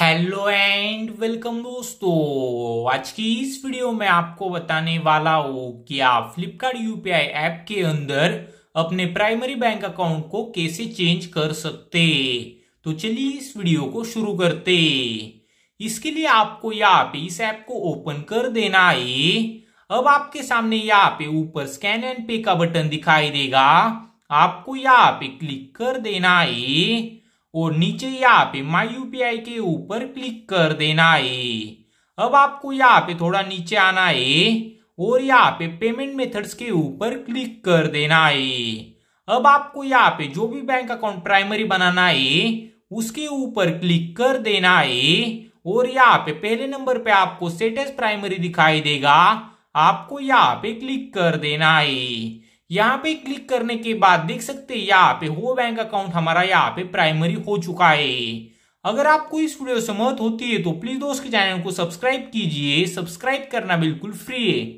hello and welcome दोस्तों आज की इस वीडियो में आपको बताने वाला हूँ कि आप फ्लिपकार्ट यूपीआई ऐप के अंदर अपने प्राइमरी बैंक अकाउंट को कैसे चेंज कर सकते तो चलिए इस वीडियो को शुरू करते इसके लिए आपको यहाँ पे इस ऐप को ओपन कर देना है अब आपके सामने यहाँ पे ऊपर स्कैन एंड पे का बटन दिखाई देगा आपको यहाँ पे क्लिक कर देना है और नीचे यहाँ पे माई यूपीआई के ऊपर क्लिक कर देना है अब आपको यहाँ पे थोड़ा नीचे आना है और यहाँ पे पेमेंट मेथड्स के ऊपर क्लिक कर देना है अब आपको यहाँ पे जो भी बैंक अकाउंट प्राइमरी बनाना है उसके ऊपर क्लिक कर देना है और यहाँ पे पहले नंबर पे आपको स्टेटस प्राइमरी दिखाई देगा आपको यहाँ पे क्लिक कर देना है यहाँ पे क्लिक करने के बाद देख सकते हैं यहाँ पे वो बैंक अकाउंट हमारा यहाँ पे प्राइमरी हो चुका है अगर आपको इस वीडियो से मत होती है तो प्लीज दोस्त के चैनल को सब्सक्राइब कीजिए सब्सक्राइब करना बिल्कुल फ्री है